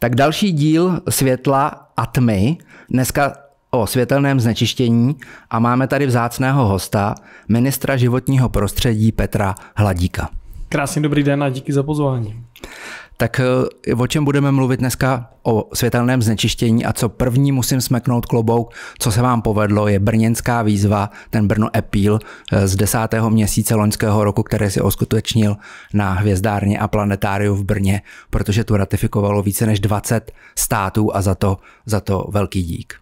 Tak další díl světla a tmy, dneska o světelném znečištění a máme tady vzácného hosta, ministra životního prostředí Petra Hladíka. Krásný dobrý den a díky za pozvání. Tak eh, o čem budeme mluvit dneska? O světelném znečištění a co první musím smeknout klobouk, co se vám povedlo, je brněnská výzva, ten Brno appeal eh, z 10. měsíce loňského roku, který si oskutečnil na Hvězdárně a Planetáriu v Brně, protože tu ratifikovalo více než 20 států a za to, za to velký dík.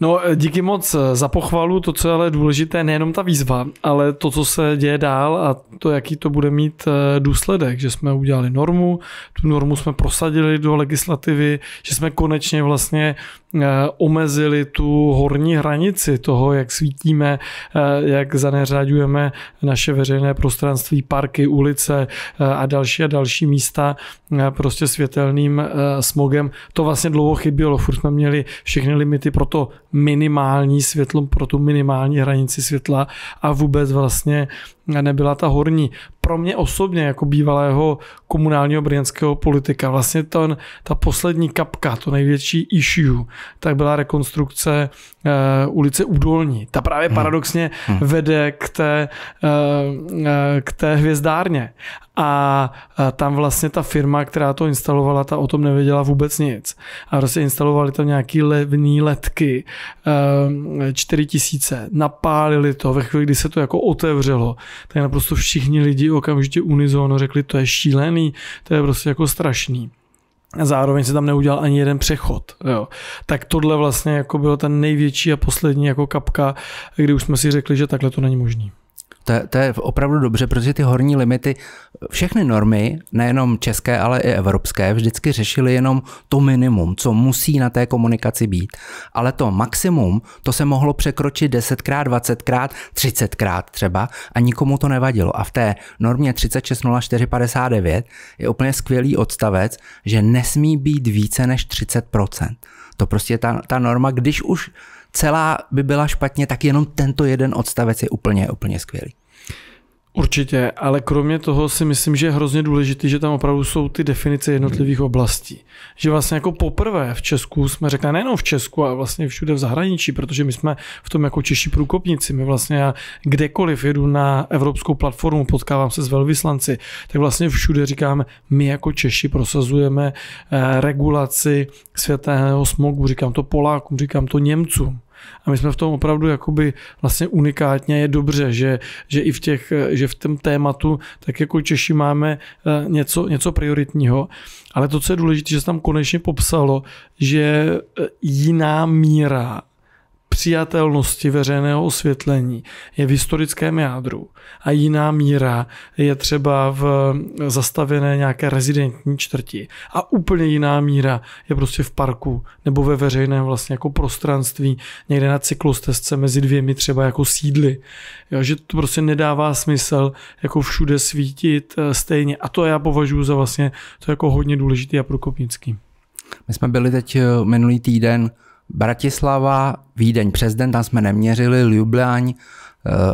No, eh, díky moc eh, za pochvalu, to, co je ale důležité, nejenom ta výzva, ale to, co se děje dál a to, jaký to bude mít eh, důsledek, že jsme udělali normu, tu normu jsme prosadili do legislativy, že jsme konečně vlastně Eh, omezili tu horní hranici toho, jak svítíme, eh, jak zaneřáďujeme naše veřejné prostranství, parky, ulice eh, a další a další místa prostě světelným smogem. To vlastně dlouho chybělo, furt jsme měli všechny limity pro to minimální světlo, pro tu minimální hranici světla a vůbec vlastně nebyla ta horní pro mě osobně, jako bývalého komunálního brněnského politika, vlastně ten, ta poslední kapka, to největší issue, tak byla rekonstrukce uh, ulice Údolní. Ta právě hmm. paradoxně hmm. vede k té, uh, k té hvězdárně. A tam vlastně ta firma, která to instalovala, ta o tom nevěděla vůbec nic. A prostě instalovali tam nějaký levný letky, 4000, eh, napálili to, ve chvíli, kdy se to jako otevřelo, tak naprosto všichni lidi okamžitě unizono řekli, to je šílený, to je prostě jako strašný zároveň se tam neudělal ani jeden přechod. Jo. Tak tohle vlastně jako bylo ten největší a poslední jako kapka, kdy už jsme si řekli, že takhle to není možné. To, to je opravdu dobře, protože ty horní limity všechny normy, nejenom české, ale i evropské, vždycky řešily jenom to minimum, co musí na té komunikaci být. Ale to maximum, to se mohlo překročit 10 x 20 x 30 x třeba a nikomu to nevadilo. A v té normě 360459 je úplně skvělý odstavec, že nesmí být více než 30%. To prostě ta, ta norma, když už celá by byla špatně, tak jenom tento jeden odstavec je úplně, úplně skvělý. Určitě, ale kromě toho si myslím, že je hrozně důležité, že tam opravdu jsou ty definice jednotlivých oblastí. Že vlastně jako poprvé v Česku jsme řekli, nejenom v Česku, ale vlastně všude v zahraničí, protože my jsme v tom jako Češi průkopníci. My vlastně já kdekoliv jedu na evropskou platformu, potkávám se s velvyslanci, tak vlastně všude říkáme, my jako Češi prosazujeme eh, regulaci světého smogu, říkám to Polákům, říkám to Němcům. A my jsme v tom opravdu jakoby vlastně unikátně je dobře, že, že i v, těch, že v tom tématu tak jako Češi máme eh, něco, něco prioritního. Ale to, co je důležité, že se tam konečně popsalo, že eh, jiná míra přijatelnosti veřejného osvětlení je v historickém jádru a jiná míra je třeba v zastavené nějaké rezidentní čtvrti a úplně jiná míra je prostě v parku nebo ve veřejném vlastně jako prostranství někde na cyklostezce mezi dvěmi třeba jako sídly. Jo, že to prostě nedává smysl jako všude svítit eh, stejně a to já považuji za vlastně to jako hodně důležitý a prokopnický. My jsme byli teď eh, minulý týden Bratislava, Vídeň přes den, tam jsme neměřili, Ljublján, eh,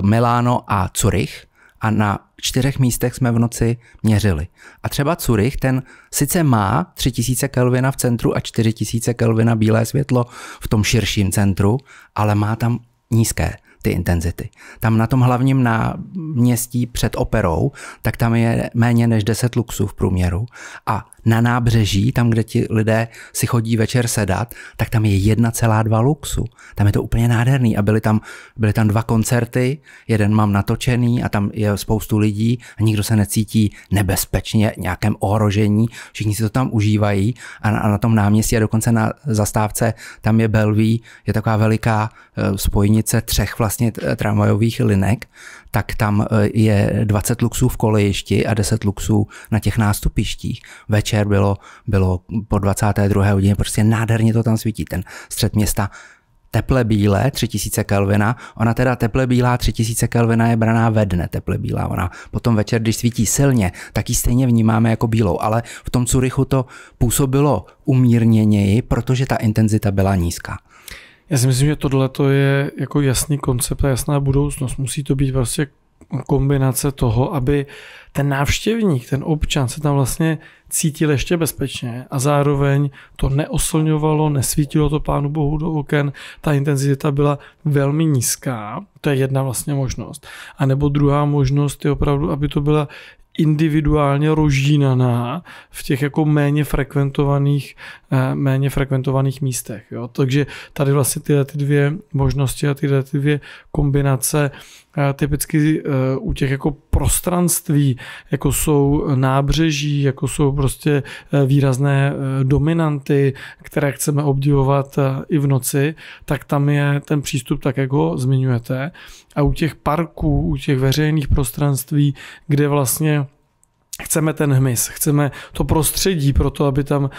Miláno a Curych a na čtyřech místech jsme v noci měřili. A třeba Curych, ten sice má 3000 Kelvina v centru a 4000 Kelvina bílé světlo v tom širším centru, ale má tam nízké ty intenzity. Tam na tom hlavním náměstí před operou, tak tam je méně než 10 luxů v průměru a na nábřeží, tam, kde ti lidé si chodí večer sedat, tak tam je 1,2 luxu. Tam je to úplně nádherný a byly tam, byly tam dva koncerty, jeden mám natočený a tam je spoustu lidí a nikdo se necítí nebezpečně v nějakém ohrožení, všichni si to tam užívají a na, a na tom náměstí a dokonce na zastávce tam je Belví, je taková veliká eh, spojnice třech vlastně eh, tramvajových linek, tak tam eh, je 20 luxů v kolejišti a 10 luxů na těch nástupištích. Večer večer bylo, bylo po 22. hodině, prostě nádherně to tam svítí, ten střed města teple bílé 3000 Kelvina, ona teda teple bílá 3000 Kelvina je braná ve dne teple bílá, ona potom večer, když svítí silně, tak ji stejně vnímáme jako bílou, ale v tom Curychu to působilo umírněněji, protože ta intenzita byla nízká. Já si myslím, že tohle je jako jasný koncept a jasná budoucnost. Musí to být prostě kombinace toho, aby ten návštěvník, ten občan se tam vlastně cítil ještě bezpečně a zároveň to neoslňovalo, nesvítilo to pánu bohu do oken, ta intenzita byla velmi nízká, to je jedna vlastně možnost. A nebo druhá možnost je opravdu, aby to byla individuálně rožínaná v těch jako méně frekventovaných, eh, méně frekventovaných místech. Jo? Takže tady vlastně tyhle ty dvě možnosti a tyhle ty dvě kombinace typicky eh, u těch jako prostranství, jako jsou nábřeží, jako jsou prostě eh, výrazné eh, dominanty, které chceme obdivovat i v noci, tak tam je ten přístup tak, jak ho zmiňujete. A u těch parků, u těch veřejných prostranství, kde vlastně chceme ten hmyz, chceme to prostředí pro to, aby tam,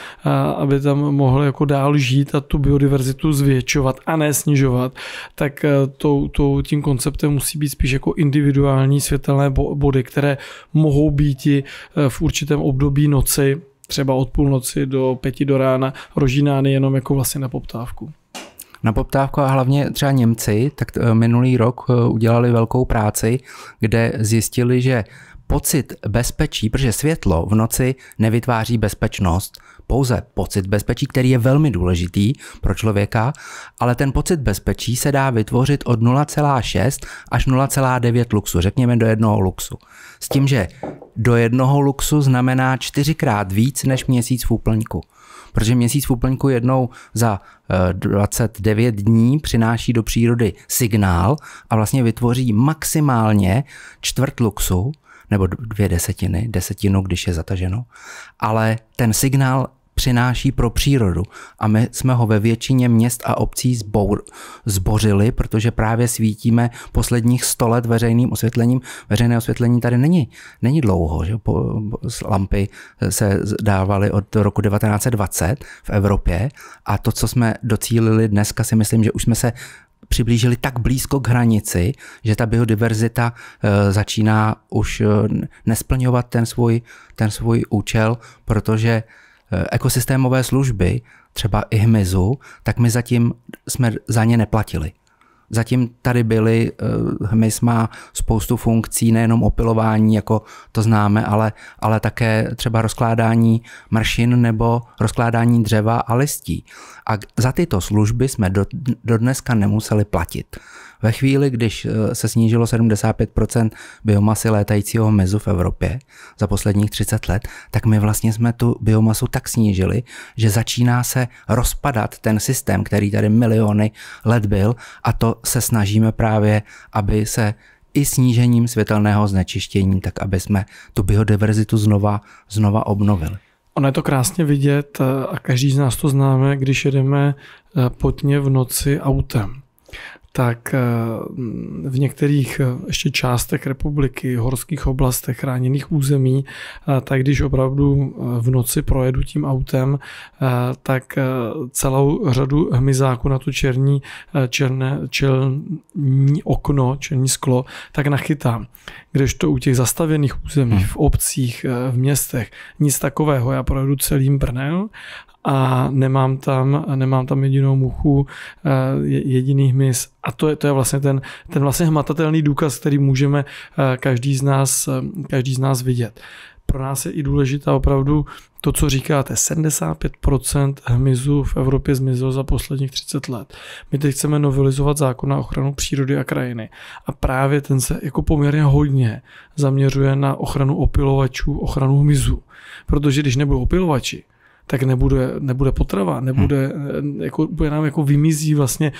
aby tam mohl jako dál žít a tu biodiverzitu zvětšovat a ne snižovat, tak to, e, to, tím konceptem musí být spíš jako individuální světelné body, které mohou být i e, v určitém období noci, třeba od půlnoci do pěti do rána, rožínány jenom jako vlastně na poptávku. Na poptávku a hlavně třeba Němci, tak e, minulý rok udělali velkou práci, kde zjistili, že pocit bezpečí, protože světlo v noci nevytváří bezpečnost, pouze pocit bezpečí, který je velmi důležitý pro člověka, ale ten pocit bezpečí se dá vytvořit od 0,6 až 0,9 luxu, řekněme do jednoho luxu. S tím, že do jednoho luxu znamená čtyřikrát víc než měsíc v úplňku. Protože měsíc v úplňku jednou za 29 eh, dní přináší do přírody signál a vlastně vytvoří maximálně čtvrt luxu, nebo dvě desetiny, desetinu, když je zataženo, ale ten signál přináší pro přírodu. A my jsme ho ve většině měst a obcí zbour, zbořili, protože právě svítíme posledních 100 let veřejným osvětlením. Veřejné osvětlení tady není, není dlouho. Že? Po, lampy eh, se dávaly od roku 1920 v Evropě a to, co jsme docílili dneska, si myslím, že už jsme se přiblížili tak blízko k hranici, že ta biodiverzita eh, začíná už eh, nesplňovat ten svůj, ten svůj účel, protože eh, ekosystémové služby, třeba i hmyzu, tak my zatím jsme za ně neplatili. Zatím tady byly, eh, hmyz má spoustu funkcí, nejenom opilování, jako to známe, ale, ale také třeba rozkládání maršin nebo rozkládání dřeva a listí. A za tyto služby jsme do, do dneska nemuseli platit. Ve chvíli, když eh, se snížilo 75 biomasy létajícího mezu v Evropě za posledních 30 let, tak my vlastně jsme tu biomasu tak snížili, že začíná se rozpadat ten systém, který tady miliony let byl, a to se snažíme právě, aby se i snížením světelného znečištění, tak aby jsme tu biodiverzitu znova, znova obnovili. Ono je to krásně vidět eh, a každý z nás to známe, když jedeme eh, potně v noci autem tak eh, v některých eh, ještě částech republiky, horských oblastech, chráněných území, eh, tak když opravdu v noci projedu tím autem, tak celou řadu hmyzáků na to černí, černé, čelní okno, černí sklo, tak nachytám. to u těch zastavěných území, hmm. v obcích, v městech, nic takového. Já projedu celým Brnem a nemám tam, nemám tam jedinou muchu, eh, jediný hmyz. A to je, to je vlastně ten, ten vlastně hmatatelný důkaz, který můžeme eh, každý z nás, eh, každý z nás vidět. Pro nás je i důležitá opravdu to, co říkáte, 75% hmyzu v Evropě zmizelo za posledních 30 let. My teď chceme novelizovat zákon na ochranu přírody a krajiny. A právě ten se jako poměrně hodně zaměřuje na ochranu opilovačů, ochranu hmyzu. Protože když nebudou opilovači, tak nebude, nebude potrava, nebude, hmm. Eh, jako, bude nám jako vymizí vlastně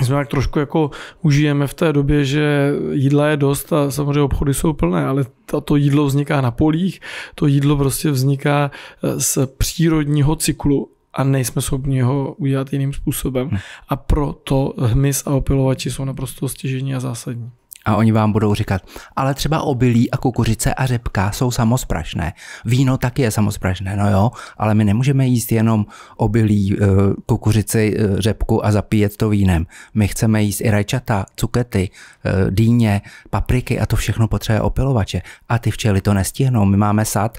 my jsme tak trošku jako užijeme v té době, že jídla je dost a samozřejmě obchody jsou plné, ale to jídlo vzniká na polích, to jídlo prostě vzniká eh, z přírodního cyklu a nejsme schopni ho udělat jiným způsobem. Hmm. A proto hmyz a opilovači jsou naprosto stěžení a zásadní. A oni vám budou říkat, ale třeba obilí a kukuřice a řepka jsou samozprašné. Víno taky je samozprašné, no jo, ale my nemůžeme jíst jenom obilí, eh, kukuřici, eh, řepku a zapíjet to vínem. My chceme jíst i rajčata, cukety, eh, dýně, papriky a to všechno potřebuje opilovače. A ty včely to nestihnou. My máme sad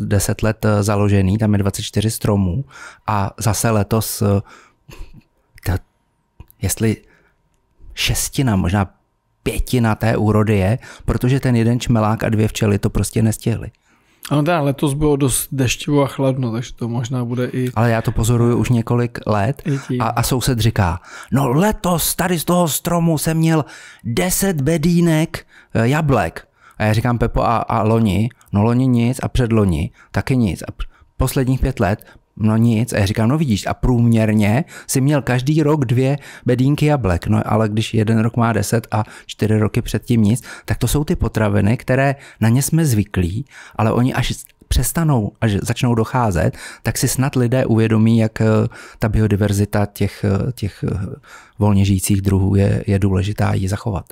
10 let založený, tam je 24 stromů a zase letos, to, jestli šestina, možná pětina té úrody je, protože ten jeden čmelák a dvě včely to prostě nestihly. Ano, teda letos bylo dost deštivo a chladno, takže to možná bude i... Ale já to pozoruju už několik let a, a soused říká, no letos tady z toho stromu jsem měl deset bedínek eh, jablek. A já říkám Pepo a, a loni, no loni nic a předloni taky nic. A posledních pět let No nic. A já říkám, no vidíš, a průměrně si měl každý rok dvě bedínky blek, no ale když jeden rok má deset a čtyři roky předtím nic, tak to jsou ty potraviny, které na ně jsme zvyklí, ale oni až přestanou, až začnou docházet, tak si snad lidé uvědomí, jak eh, ta biodiverzita těch, eh, těch eh, volně žijících druhů je, je důležitá ji zachovat.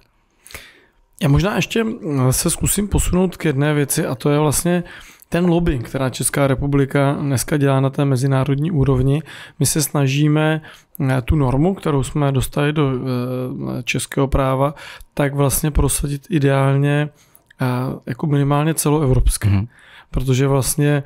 Já možná ještě se zkusím posunout k jedné věci a to je vlastně ten lobbying, která Česká republika dneska dělá na té mezinárodní úrovni, my se snažíme eh, tu normu, kterou jsme dostali do eh, českého práva, tak vlastně prosadit ideálně eh, jako minimálně celoevropské. Mm-hmm. Protože vlastně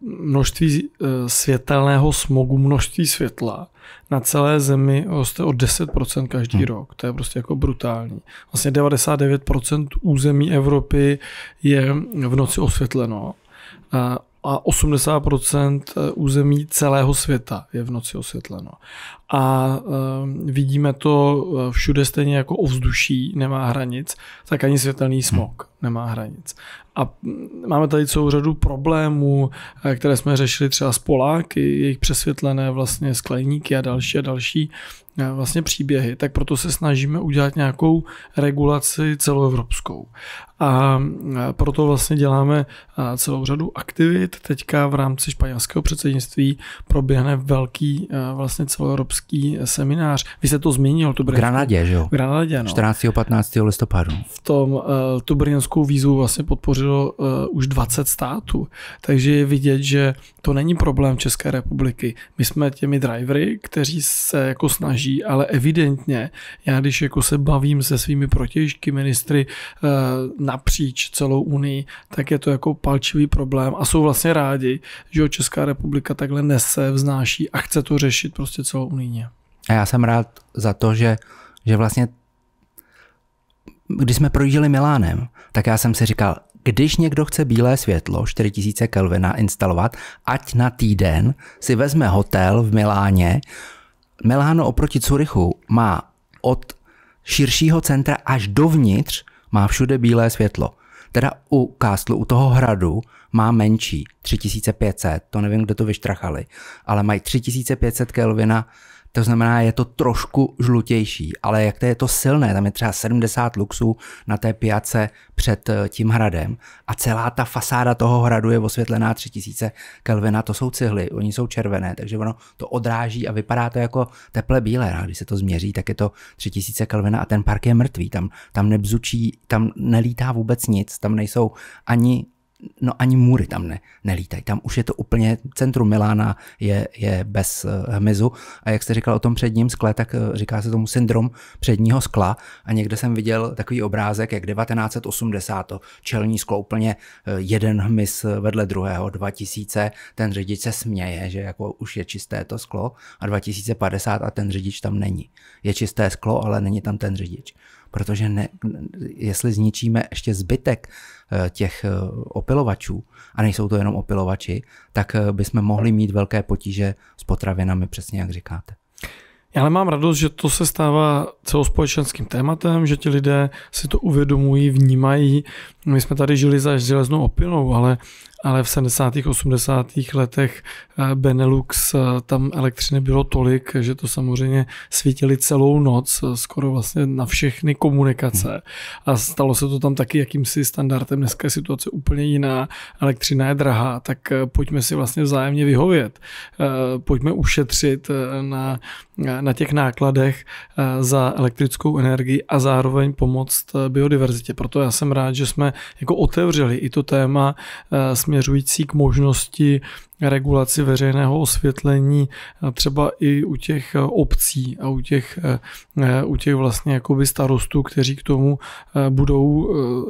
množství eh, světelného smogu, množství světla na celé zemi roste o 10% každý hmm. rok. To je prostě jako brutální. Vlastně 99% území Evropy je v noci osvětleno a 80% eh, území celého světa je v noci osvětleno. A eh, vidíme to všude stejně jako ovzduší nemá hranic, tak ani světelný hmm. smog nemá hranic. A máme tady celou řadu problémů, eh, které jsme řešili třeba s Poláky, jejich přesvětlené vlastně sklejníky a další a další eh, vlastně příběhy. Tak proto se snažíme udělat nějakou regulaci celoevropskou. A eh, proto vlastně děláme celou řadu aktivit. Teďka v rámci španělského předsednictví proběhne velký vlastně celoevropský seminář. Vy jste to zmínil, tu Granadě, že jo? V Granadě, no. 14. 15. listopadu. V tom tu evropskou výzvu vlastně podpořilo uh, už 20 států. Takže je vidět, že to není problém České republiky. My jsme těmi drivery, kteří se jako snaží, ale evidentně, já když jako se bavím se svými protěžky ministry uh, napříč celou Unii, tak je to jako palčivý problém a jsou vlastně rádi, že ho Česká republika takhle nese, vznáší a chce to řešit prostě celou Unii. A já jsem rád za to, že že vlastně když jsme projížděli Milánem, tak já jsem si říkal, když někdo chce bílé světlo 4000 Kelvina instalovat, ať na týden si vezme hotel v Miláně. Miláno oproti Curychu má od širšího centra až dovnitř má všude bílé světlo. Teda u Káslu, u toho hradu, má menší, 3500, to nevím, kde to vyštrachali, ale mají 3500 Kelvina to znamená, je to trošku žlutější, ale jak to je to silné, tam je třeba 70 luxů na té piace před eh, tím hradem a celá ta fasáda toho hradu je osvětlená 3000 kelvina, to jsou cihly, oni jsou červené, takže ono to odráží a vypadá to jako teple bílé, a když se to změří, tak je to 3000 kelvina a ten park je mrtvý, tam, tam nebzučí, tam nelítá vůbec nic, tam nejsou ani no ani můry tam ne, nelítají. Tam už je to úplně, centrum Milána je, je bez eh, hmyzu a jak jste říkal o tom předním skle, tak eh, říká se tomu syndrom předního skla a někde jsem viděl takový obrázek, jak 1980 to čelní sklo úplně eh, jeden hmyz vedle druhého, 2000 ten řidič se směje, že jako už je čisté to sklo a 2050 a ten řidič tam není. Je čisté sklo, ale není tam ten řidič protože ne, jestli zničíme ještě zbytek Eh, těch eh, opilovačů, a nejsou to jenom opilovači, tak eh, bychom mohli mít velké potíže s potravinami, přesně jak říkáte. Já mám radost, že to se stává celospolečenským tématem, že ti lidé si to uvědomují, vnímají. My jsme tady žili za železnou opilou, ale ale v 70. a 80. letech eh, Benelux eh, tam elektřiny bylo tolik, že to samozřejmě svítili celou noc, eh, skoro vlastně na všechny komunikace. A stalo se to tam taky jakýmsi standardem. Dneska je situace úplně jiná, elektřina je drahá, tak pojďme si vlastně vzájemně vyhovět. Pojďme ušetřit na, na těch nákladech za elektrickou energii a zároveň pomoct biodiverzitě. Proto já jsem rád, že jsme jako otevřeli i to téma, směřující k možnosti regulaci veřejného osvětlení eh, třeba i u těch eh, obcí a u těch, eh, u těch vlastně jakoby starostů, kteří k tomu budou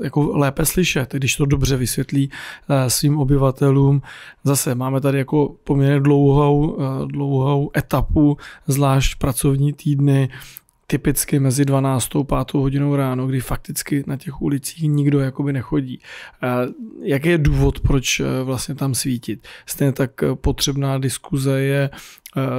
jako lépe slyšet, když to dobře vysvětlí svým obyvatelům. Zase máme tady jako poměrně dlouhou, dlouhou etapu, zvlášť pracovní týdny, typicky mezi 12. a 5. hodinou ráno, kdy fakticky na těch ulicích nikdo jakoby nechodí. Jaký je důvod, proč eh, vlastně tam svítit? Stejně tak eh, potřebná diskuze je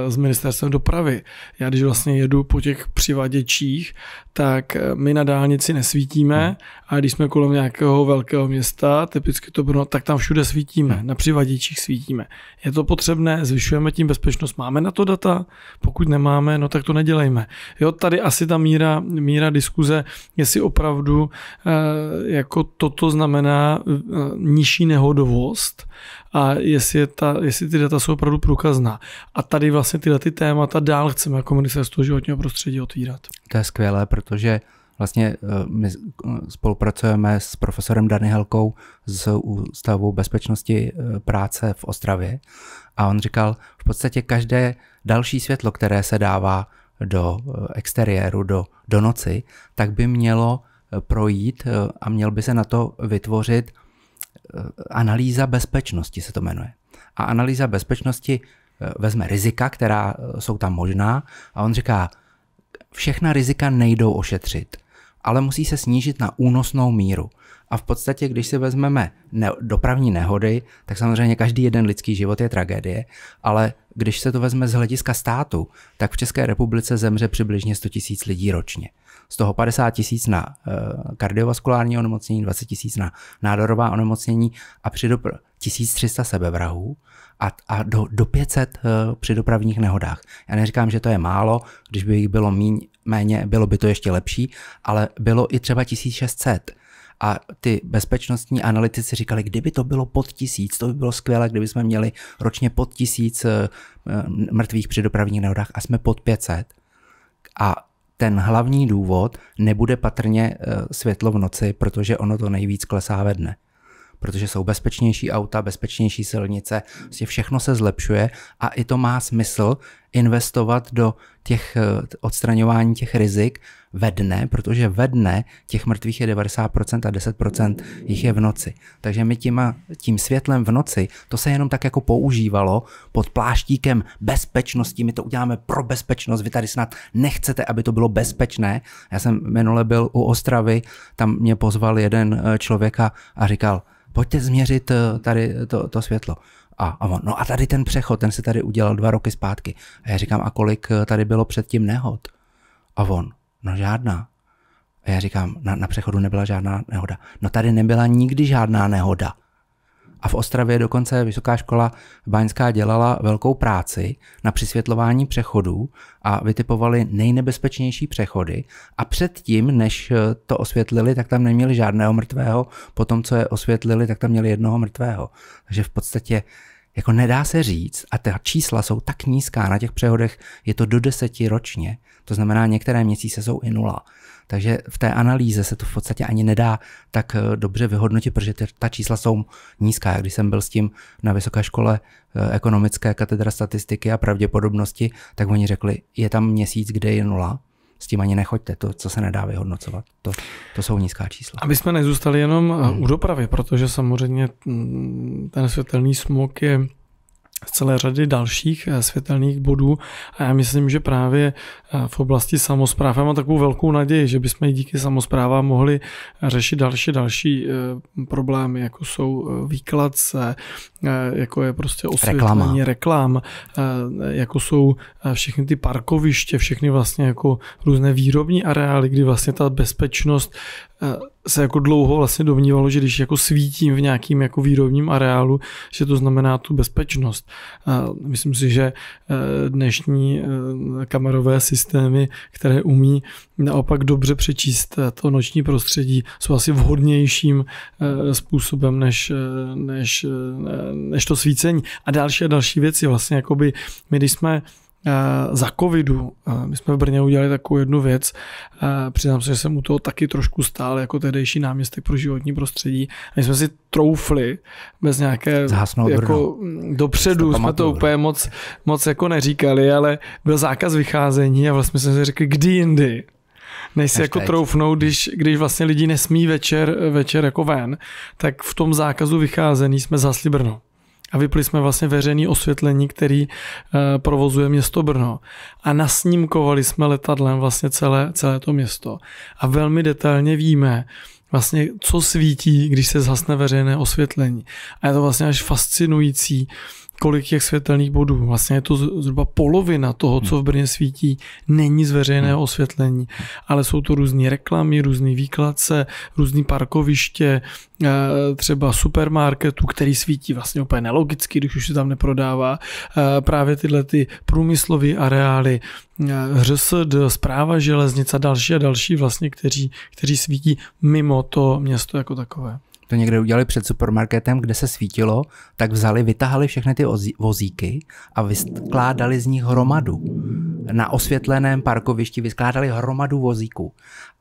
s ministerstvem dopravy. Já když vlastně jedu po těch přivaděčích, tak eh, my na dálnici nesvítíme hmm. a když jsme kolem nějakého velkého města, typicky to Brno, tak tam všude svítíme, hmm. na přivaděčích svítíme. Je to potřebné, zvyšujeme tím bezpečnost, máme na to data, pokud nemáme, no tak to nedělejme. Jo, tady asi ta míra, míra diskuze, jestli opravdu eh, jako toto znamená eh, nižší nehodovost a jestli, je ta, jestli ty data jsou opravdu průkazná. A tady vlastně tyhle ty témata dál chceme jako ministerstvo životního prostředí otvírat. To je skvělé, protože Vlastně eh, my spolupracujeme s profesorem Dany Helkou z Ústavu bezpečnosti eh, práce v Ostravě a on říkal, v podstatě každé další světlo, které se dává do eh, exteriéru, do, do noci, tak by mělo projít a měl by se na to vytvořit Eh, analýza bezpečnosti se to jmenuje. A analýza bezpečnosti eh, vezme rizika, která eh, jsou tam možná a on říká, všechna rizika nejdou ošetřit, ale musí se snížit na únosnou míru. A v podstatě, když si vezmeme ne- dopravní nehody, tak samozřejmě každý jeden lidský život je tragédie, ale když se to vezme z hlediska státu, tak v České republice zemře přibližně 100 000 lidí ročně z toho 50 tisíc na eh, kardiovaskulární onemocnění, 20 tisíc na nádorová onemocnění a při 1300 sebevrahů a, a do, do 500 eh, při dopravních nehodách. Já neříkám, že to je málo, když by jich bylo míň, méně, bylo by to ještě lepší, ale bylo i třeba 1600. A ty bezpečnostní analytici říkali, kdyby to bylo pod tisíc, to by bylo skvělé, kdyby jsme měli ročně pod tisíc eh, mrtvých při dopravních nehodách a jsme pod 500. A ten hlavní důvod nebude patrně eh, světlo v noci, protože ono to nejvíc klesá ve dne. Protože jsou bezpečnější auta, bezpečnější silnice, vlastně všechno se zlepšuje a i to má smysl investovat do těch eh, odstraňování těch rizik ve dne, protože ve dne těch mrtvých je 90% a 10% jich je v noci. Takže my těma, tím světlem v noci, to se jenom tak jako používalo pod pláštíkem bezpečnosti, my to uděláme pro bezpečnost, vy tady snad nechcete, aby to bylo bezpečné. Já jsem minule byl u Ostravy, tam mě pozval jeden eh, člověka a říkal, pojďte změřit eh, tady to, to světlo. A, a on, no a tady ten přechod, ten se tady udělal dva roky zpátky. A já říkám, a kolik eh, tady bylo předtím nehod? A on, No žádná. A já říkám, na, na přechodu nebyla žádná nehoda. No tady nebyla nikdy žádná nehoda. A v Ostravě dokonce Vysoká škola Báňská dělala velkou práci na přisvětlování přechodů a vytipovali nejnebezpečnější přechody. A předtím, než to osvětlili, tak tam neměli žádného mrtvého, potom co je osvětlili, tak tam měli jednoho mrtvého. Takže v podstatě jako nedá se říct, a ta čísla jsou tak nízká, na těch přehodech je to do deseti ročně, to znamená některé měsíce jsou i nula. Takže v té analýze se to v podstatě ani nedá tak eh, dobře vyhodnotit, protože ta čísla jsou nízká. Když jsem byl s tím na Vysoké škole eh, ekonomické katedra statistiky a pravděpodobnosti, tak oni řekli, je tam měsíc, kde je nula, s tím ani nechoďte, to, co se nedá vyhodnocovat, to, to jsou nízká čísla. Aby jsme nezůstali jenom hmm. u dopravy, protože samozřejmě mm, ten světelný smog je z celé řady dalších eh, světelných bodů a já myslím, že právě eh, v oblasti samozpráv já mám takovou velkou naději, že bychom i díky samozprávám mohli řešit další další problémy, jako jsou výkladce, Eh, jako je prostě osvětlení reklam eh, jako jsou eh, všechny ty parkoviště, všechny vlastně jako různé výrobní areály, kdy vlastně ta bezpečnost se jako dlouho vlastně domnívalo, že když jako svítím v nějakým jako výrobním areálu, že to znamená tu bezpečnost. Myslím si, že dnešní kamerové systémy, které umí naopak dobře přečíst to noční prostředí, jsou asi vhodnějším způsobem než, než než to svícení a další a další věci. Vlastně jakoby my, když jsme eh, za covidu, eh, my jsme v Brně udělali takovou jednu věc, eh, přiznám se, že jsem u toho taky trošku stál jako tehdejší náměstek pro životní prostředí a my jsme si troufli bez nějaké Zhasnou jako Brno. dopředu, to jsme to úplně moc, moc jako neříkali, ale byl zákaz vycházení a vlastně jsme si řekli, kdy jindy než si jako teď. troufnou, když, když vlastně lidi nesmí večer, večer jako ven, tak v tom zákazu vycházení jsme zasli Brno. A vypli jsme vlastně veřejné osvětlení, který eh, provozuje město Brno. A nasnímkovali jsme letadlem vlastně celé, celé to město. A velmi detailně víme, vlastně co svítí, když se zhasne veřejné osvětlení. A je to vlastně až fascinující, uh, kolik těch světelných bodů. Vlastně je to zhruba polovina toho, co v Brně svítí, není z veřejného hmm. osvětlení, ale jsou to různé reklamy, různé výkladce, různé parkoviště, eh, třeba supermarketu, který svítí vlastně úplně nelogicky, když už se tam neprodává. Eh, právě tyhle ty průmyslové areály, eh, ŘSD, zpráva železnice a další a další vlastně, kteří, kteří svítí mimo to město jako takové to někde udělali před supermarketem, kde se svítilo, tak vzali, vytahali všechny ty vozíky a vyskládali z nich hromadu. Na osvětleném parkovišti vyskládali hromadu vozíků.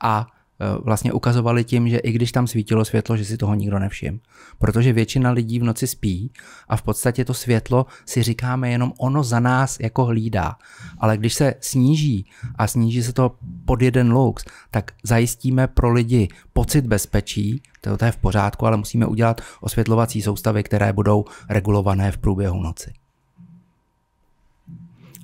A Eh, vlastně ukazovali tím, že i když tam svítilo světlo, že si toho nikdo nevšim. Protože většina lidí v noci spí a v podstatě to světlo si říkáme jenom ono za nás jako hlídá. Ale když se sníží a sníží se to pod jeden lux, tak zajistíme pro lidi pocit bezpečí, to, je v pořádku, ale musíme udělat osvětlovací soustavy, které budou regulované v průběhu noci.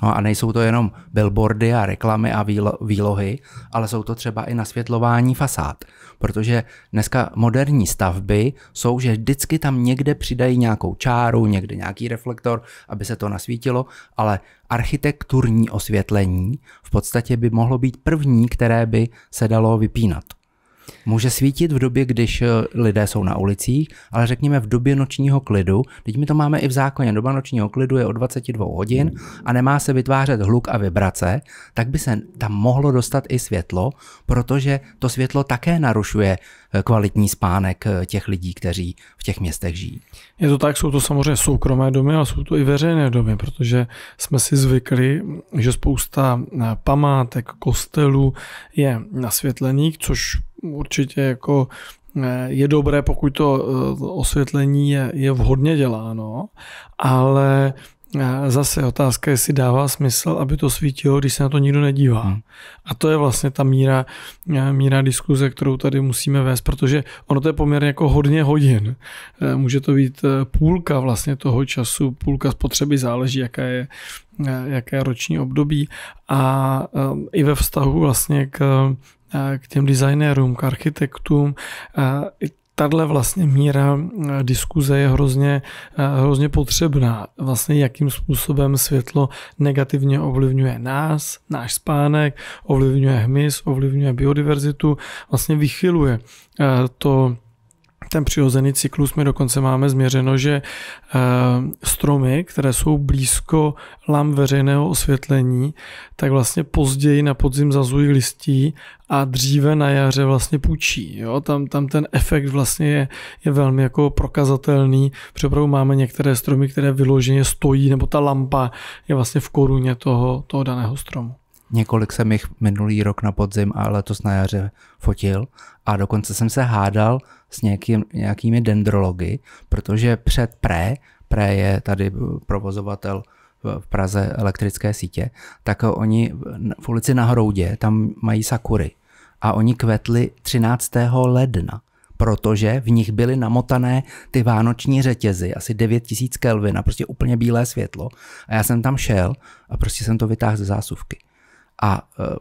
No a nejsou to jenom billboardy a reklamy a výlohy, ale jsou to třeba i nasvětlování fasád. Protože dneska moderní stavby jsou, že vždycky tam někde přidají nějakou čáru, někde nějaký reflektor, aby se to nasvítilo, ale architekturní osvětlení v podstatě by mohlo být první, které by se dalo vypínat. Může svítit v době, když eh, lidé jsou na ulicích, ale řekněme v době nočního klidu. Teď my to máme i v zákoně. Doba nočního klidu je od 22 hodin a nemá se vytvářet hluk a vibrace, tak by se tam mohlo dostat i světlo, protože to světlo také narušuje eh, kvalitní spánek eh, těch lidí, kteří v těch městech žijí. Je to tak, jsou to samozřejmě soukromé domy, ale jsou to i veřejné domy, protože jsme si zvykli, že spousta památek, kostelů je nasvětlených, což určitě jako eh, je dobré, pokud to eh, osvětlení je, je vhodně děláno, ale eh, zase otázka, jestli dává smysl, aby to svítilo, když se na to nikdo nedívá. Hmm. A to je vlastně ta míra, míra diskuze, kterou tady musíme vést, protože ono to je poměrně jako hodně hodin. Může to být půlka vlastně toho času, půlka spotřeby, záleží, jaká je, jaké roční období a i ve vztahu vlastně k k těm designérům, k architektům. Tahle vlastně míra diskuze je hrozně, hrozně potřebná. Vlastně jakým způsobem světlo negativně ovlivňuje nás, náš spánek, ovlivňuje hmyz, ovlivňuje biodiverzitu, vlastně vychyluje to ten přirozený cyklus my dokonce máme změřeno, že eh, stromy, které jsou blízko lám veřejného osvětlení, tak vlastně později na podzim zazují listí a dříve na jaře vlastně půjčí. Jo? Tam, tam ten efekt vlastně je, je velmi jako prokazatelný, protože máme některé stromy, které vyloženě stojí, nebo ta lampa je vlastně v koruně toho, toho daného stromu. Několik jsem jich minulý rok na podzim a letos na jaře fotil a dokonce jsem se hádal s nějakým, nějakými dendrology, protože před Pré, Pré je tady provozovatel v Praze elektrické sítě, tak oni v ulici na Hroudě, tam mají sakury a oni kvetli 13. ledna protože v nich byly namotané ty vánoční řetězy, asi 9000 Kelvin a prostě úplně bílé světlo. A já jsem tam šel a prostě jsem to vytáhl ze zásuvky a eh,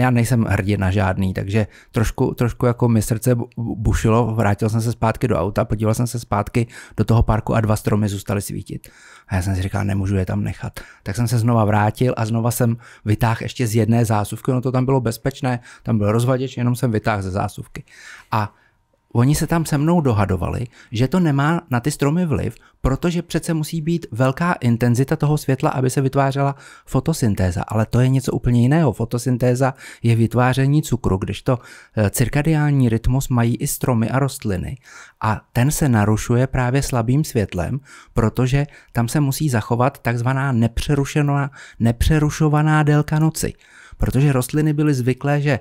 já nejsem hrdina žádný, takže trošku, trošku jako mi srdce bušilo, vrátil jsem se zpátky do auta, podíval jsem se zpátky do toho parku a dva stromy zůstaly svítit. A já jsem si říkal, nemůžu je tam nechat. Tak jsem se znova vrátil a znova jsem vytáhl ještě z jedné zásuvky, no to tam bylo bezpečné, tam byl rozvaděč, jenom jsem vytáhl ze zásuvky. A Oni se tam se mnou dohadovali, že to nemá na ty stromy vliv, protože přece musí být velká intenzita toho světla, aby se vytvářela fotosyntéza. Ale to je něco úplně jiného. Fotosyntéza je vytváření cukru, když to eh, cirkadiální rytmus mají i stromy a rostliny. A ten se narušuje právě slabým světlem, protože tam se musí zachovat takzvaná nepřerušovaná délka noci protože rostliny byly zvyklé, že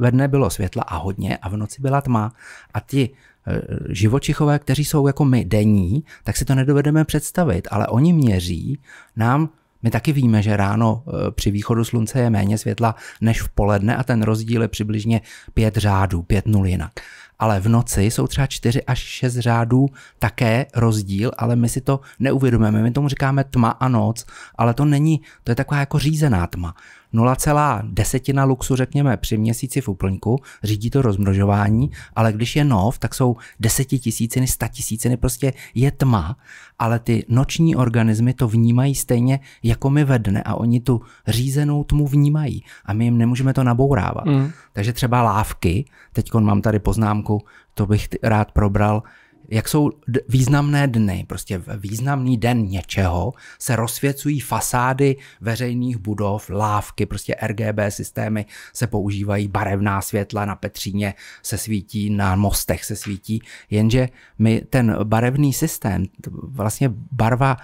ve dne bylo světla a hodně a v noci byla tma a ti e, živočichové, kteří jsou jako my denní, tak si to nedovedeme představit, ale oni měří nám my taky víme, že ráno e, při východu slunce je méně světla než v poledne a ten rozdíl je přibližně pět řádů, pět nul jinak. Ale v noci jsou třeba čtyři až šest řádů také rozdíl, ale my si to neuvědomujeme. My tomu říkáme tma a noc, ale to není, to je taková jako řízená tma. 0,1 luxu, řekněme, při měsíci v úplňku, řídí to rozmnožování, ale když je nov, tak jsou desetitisíciny, statisíciny, prostě je tma, ale ty noční organismy to vnímají stejně jako my ve dne a oni tu řízenou tmu vnímají a my jim nemůžeme to nabourávat. Mm. Takže třeba lávky, teď mám tady poznámku, to bych rád probral, jak jsou významné dny, prostě významný den něčeho, se rozsvěcují fasády veřejných budov, lávky, prostě RGB systémy se používají, barevná světla na Petříně se svítí, na mostech se svítí, jenže my ten barevný systém, vlastně barva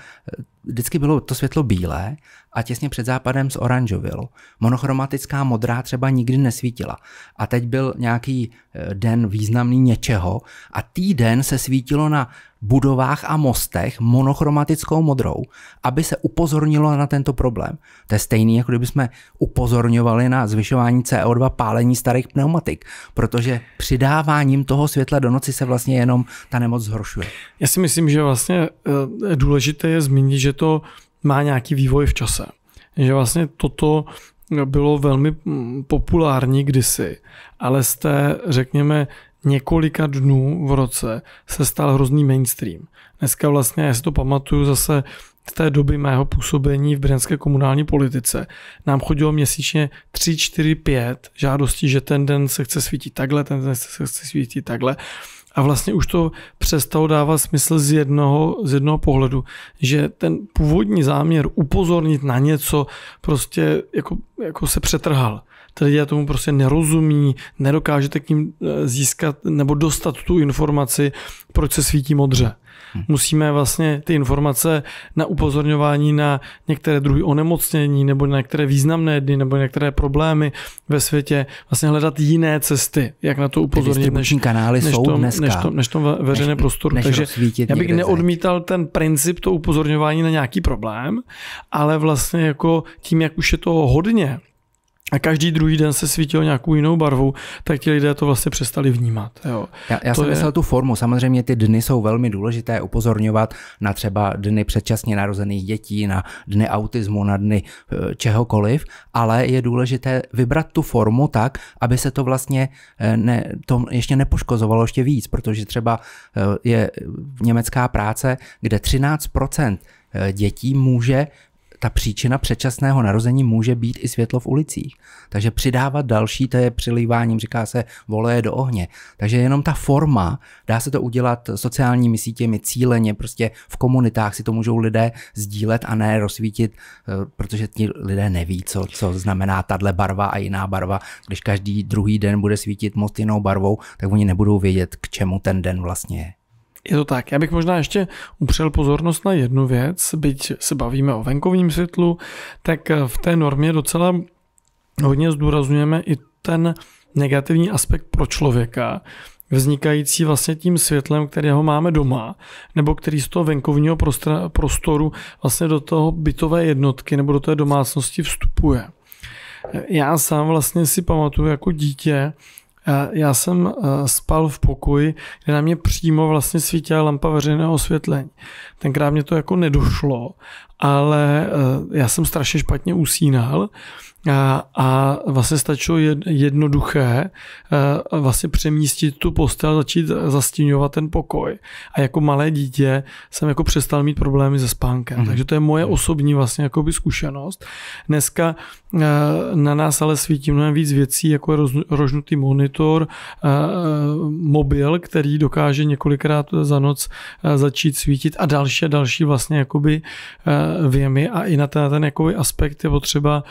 vždycky bylo to světlo bílé a těsně před západem z oranžovilo. Monochromatická modrá třeba nikdy nesvítila. A teď byl nějaký eh, den významný něčeho a týden se svítilo na budovách a mostech monochromatickou modrou, aby se upozornilo na tento problém. To je stejný, jako kdyby upozorňovali na zvyšování CO2 pálení starých pneumatik, protože přidáváním toho světla do noci se vlastně jenom ta nemoc zhoršuje. Já si myslím, že vlastně eh, důležité je zmínit, že to má nějaký vývoj v čase. Že vlastně toto bylo velmi mm, populární kdysi, ale z té, řekněme, několika dnů v roce se stal hrozný mainstream. Dneska vlastně, já si to pamatuju zase v té doby mého působení v brněnské komunální politice, nám chodilo měsíčně 3, 4, 5 žádostí, že ten den se chce svítit takhle, ten den se chce svítit takhle. A vlastně už to přestalo dávat smysl z jednoho, z jednoho pohledu, že ten původní záměr upozornit na něco prostě jako, jako se přetrhal. Ty lidé tomu prostě nerozumí, nedokážete k ním eh, získat nebo dostat tu informaci, proč se svítí modře. Hm. Musíme vlastně ty informace na upozorňování na některé druhy onemocnění nebo na některé významné dny nebo na některé problémy ve světě vlastně hledat jiné cesty, jak na to upozornit, než, kanály než, jsou tom, dneska, než, to, než to veřejné než, prostoru. Než Takže já bych neodmítal zeď. ten princip to upozorňování na nějaký problém, ale vlastně jako tím, jak už je toho hodně, a každý druhý den se svítil nějakou jinou barvou, tak ti lidé to vlastně přestali vnímat. Jo. Já, já jsem je... myslel tu formu. Samozřejmě ty dny jsou velmi důležité upozorňovat na třeba dny předčasně narozených dětí, na dny autismu, na dny eh, čehokoliv, ale je důležité vybrat tu formu tak, aby se to vlastně eh, ne, to ještě nepoškozovalo ještě víc, protože třeba eh, je německá práce, kde 13 dětí může ta příčina předčasného narození může být i světlo v ulicích. Takže přidávat další, to je přilýváním, říká se vole do ohně. Takže jenom ta forma, dá se to udělat sociálními sítěmi cíleně, prostě v komunitách si to můžou lidé sdílet a ne rozsvítit, eh, protože ti lidé neví, co, co znamená tahle barva a jiná barva. Když každý druhý den bude svítit moc jinou barvou, tak oni nebudou vědět, k čemu ten den vlastně je. Je to tak. Já bych možná ještě upřel pozornost na jednu věc, byť se bavíme o venkovním světlu, tak v té normě docela hodně zdůrazňujeme i ten negativní aspekt pro člověka, vznikající vlastně tím světlem, kterého máme doma, nebo který z toho venkovního prostoru vlastně do toho bytové jednotky nebo do té domácnosti vstupuje. Já sám vlastně si pamatuju jako dítě, já jsem eh, spal v pokoji, kde na mě přímo vlastně svítila lampa veřejného osvětlení. Tenkrát mě to jako nedošlo, ale eh, já jsem strašně špatně usínal a, a vlastně stačilo jednoduché e, vlastně přemístit tu postel, začít zastínovat ten pokoj. A jako malé dítě jsem jako přestal mít problémy se spánkem. Mm. Takže to je moje osobní vlastně jakoby zkušenost. Dneska e, na nás ale svítí mnohem víc věcí, jako je rožnutý monitor, e, mobil, který dokáže několikrát za noc začít svítit a další a další vlastně jakoby věmy a i na ten, na ten jakoby aspekt je potřeba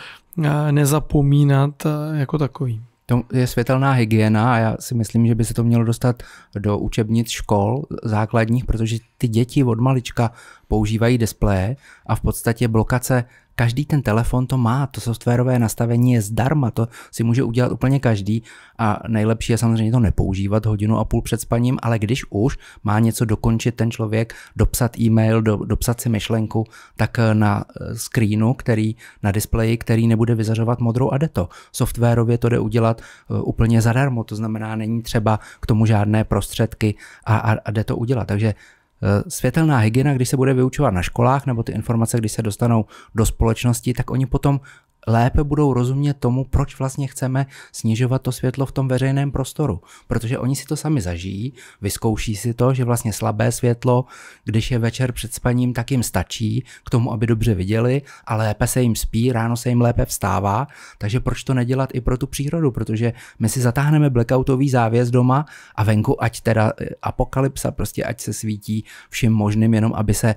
nezapomínat jako takový. To je světelná hygiena a já si myslím, že by se to mělo dostat do učebnic škol základních, protože ty děti od malička používají displeje a v podstatě blokace každý ten telefon to má, to softwarové nastavení je zdarma, to si může udělat úplně každý a nejlepší je samozřejmě to nepoužívat hodinu a půl před spaním, ale když už má něco dokončit ten člověk, dopsat e-mail, do, dopsat si myšlenku, tak eh, na eh, screenu, který na displeji, který nebude vyzařovat modrou a jde to. Softwarově to jde udělat eh, úplně zadarmo, to znamená, není třeba k tomu žádné prostředky a, a, a jde to udělat. Takže Eh, světelná hygiena, když se bude vyučovat na školách, nebo ty informace, když se dostanou do společnosti, tak oni potom lépe budou rozumět tomu, proč vlastně chceme snižovat to světlo v tom veřejném prostoru. Protože oni si to sami zažijí, vyzkouší si to, že vlastně slabé světlo, když je večer před spaním, tak jim stačí k tomu, aby dobře viděli a lépe se jim spí, ráno se jim lépe vstává. Takže proč to nedělat i pro tu přírodu? Protože my si zatáhneme blackoutový závěs doma a venku, ať teda e, apokalypsa, prostě ať se svítí vším možným, jenom aby se e,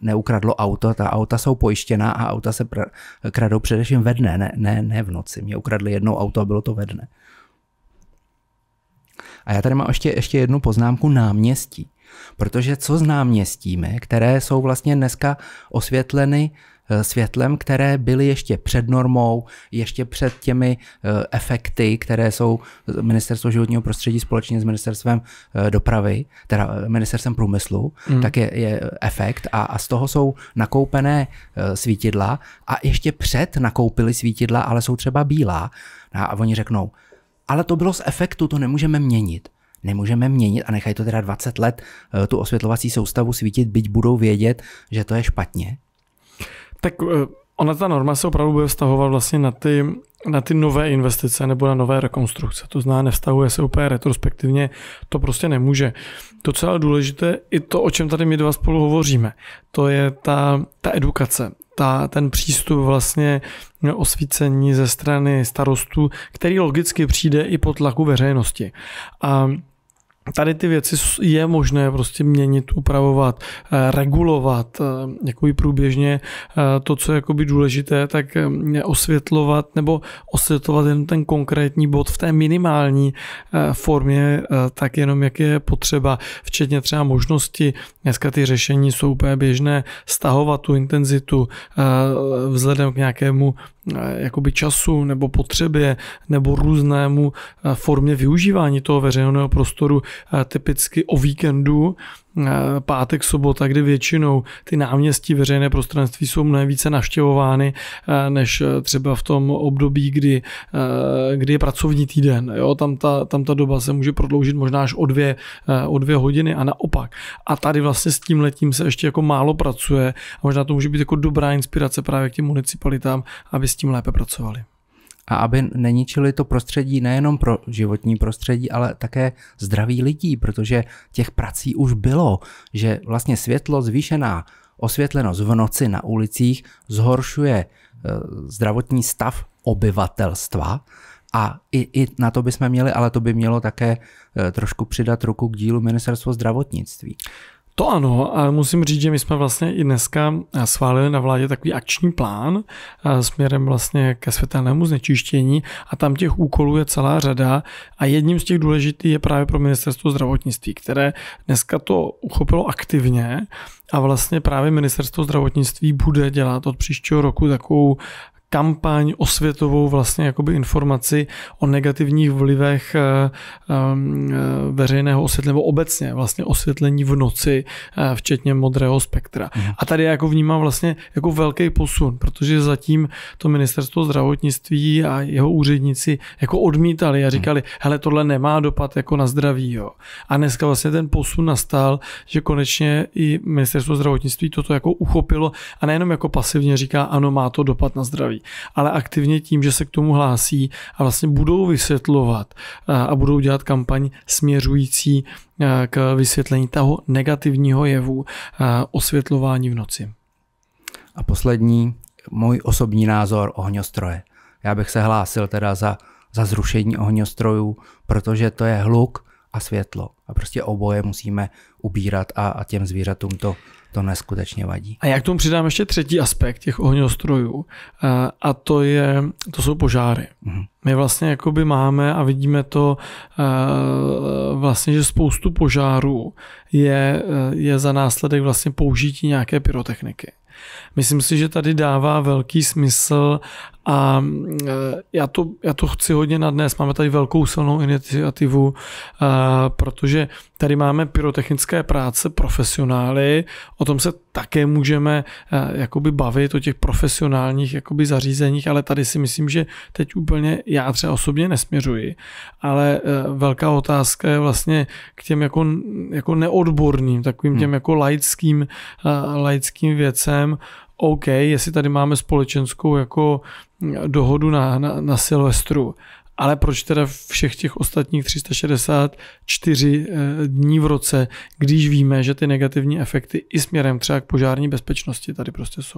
neukradlo auto. Ta auta jsou pojištěná a auta se kradou před především ve dne, ne, ne, ne v noci. Mě ukradli jedno auto a bylo to ve dne. A já tady mám ještě, ještě jednu poznámku náměstí. Protože co s náměstími, které jsou vlastně dneska osvětleny Eh, světlem, které byly ještě před normou, ještě před těmi eh, efekty, které jsou Ministerstvo životního prostředí společně s Ministerstvem eh, dopravy, teda Ministerstvem průmyslu, mm. tak je, je efekt a, a z toho jsou nakoupené svítidla a ještě před nakoupili svítidla, ale jsou třeba bílá no a oni řeknou, ale to bylo z efektu, to nemůžeme měnit nemůžeme měnit a nechají to teda 20 let tu osvětlovací soustavu svítit, byť budou vědět, že to je špatně? Tak eh, ona ta norma se opravdu bude vztahovat vlastně na ty, na ty nové investice nebo na nové rekonstrukce. To znamená, nevztahuje se úplně retrospektivně, to prostě nemůže. To, co je důležité, i to, o čem tady my dva spolu hovoříme, to je ta, ta edukace, ta, ten přístup vlastně eh, osvícení ze strany starostů, který logicky přijde i po tlaku veřejnosti. A tady ty věci je možné prostě měnit, upravovat, eh, regulovat, eh, jakoby průběžně eh, to, co je jakoby důležité, tak osvětlovat nebo osvětlovat jen ten konkrétní bod v té minimální formě, tak jenom jak je potřeba, včetně třeba možnosti, dneska ty řešení jsou úplně běžné, stahovat tu intenzitu vzhledem k nějakému jakoby času nebo potřebě nebo různému formě využívání toho veřejného prostoru, typicky o víkendu, pátek, sobota, kdy většinou ty náměstí veřejné prostranství jsou mnohem více naštěvovány, než e, třeba v tom období, kdy, e, kdy je pracovní týden. Jo, tam, ta, tam ta doba se může prodloužit možná až o dvě, e, o dvě hodiny a naopak. A tady vlastně s tím letím se ještě jako málo pracuje a možná to může být jako dobrá inspirace právě k těm municipalitám, aby s tím lépe pracovali a aby neničili to prostředí nejenom pro životní prostředí, ale také zdraví lidí, protože těch prací už bylo, že vlastně světlo zvýšená osvětlenost v noci na ulicích zhoršuje e, zdravotní stav obyvatelstva a i, i na to bychom měli, ale to by mělo také e, trošku přidat ruku k dílu Ministerstvo zdravotnictví. To ano, a musím říct, že my jsme vlastně i dneska eh, schválili na vládě takový akční plán eh, směrem vlastně ke světelnému znečištění a tam těch úkolů je celá řada a jedním z těch důležitých je právě pro ministerstvo zdravotnictví, které dneska to uchopilo aktivně a vlastně právě ministerstvo zdravotnictví bude dělat od příštího roku takovou kampaň osvětovou vlastně jakoby informaci o negativních vlivech eh, ehm, eh, veřejného osvětlení, nebo obecně vlastně osvětlení v noci, eh, včetně modrého spektra. Mhm. A tady jako vnímám vlastně jako velký posun, protože zatím to ministerstvo zdravotnictví a jeho úředníci jako odmítali a mhm. říkali, hele, tohle nemá dopad jako na zdraví. Jo. A dneska vlastně ten posun nastal, že konečně i ministerstvo zdravotnictví toto jako uchopilo a nejenom jako pasivně říká, ano, má to dopad na zdraví nebaví, ale aktivně tím, že se k tomu hlásí a vlastně budou vysvětlovat eh, a budou dělat kampaň směřující eh, k vysvětlení toho negativního jevu eh, osvětlování v noci. A poslední, můj osobní názor ohňostroje. Já bych se hlásil teda za, za zrušení ohňostrojů, protože to je hluk, a světlo. A prostě oboje musíme ubírat a, a těm zvířatům to, to neskutečně vadí. A jak tomu přidám ještě třetí aspekt těch ohňostrojů eh, a to, je, to jsou požáry. Mm-hmm. My vlastně jakoby máme a vidíme to eh, vlastně, že spoustu požárů je, eh, je za následek vlastně použití nějaké pyrotechniky. Myslím si, že tady dává velký smysl a e, já to, já to chci hodně na dnes. Máme tady velkou silnou iniciativu, e, protože tady máme pyrotechnické práce, profesionály, o tom se také můžeme e, jakoby bavit, o těch profesionálních jakoby zařízeních, ale tady si myslím, že teď úplně já třeba osobně nesměřuji, ale velká otázka je vlastně k těm jako, jako neodborným, takovým hmm. těm jako laickým, laickým věcem, OK, jestli tady máme společenskou jako dohodu na, na, na Silvestru. Ale proč teda všech těch ostatních 364 eh, dní v roce, když víme, že ty negativní efekty i směrem třeba k požární bezpečnosti tady prostě jsou?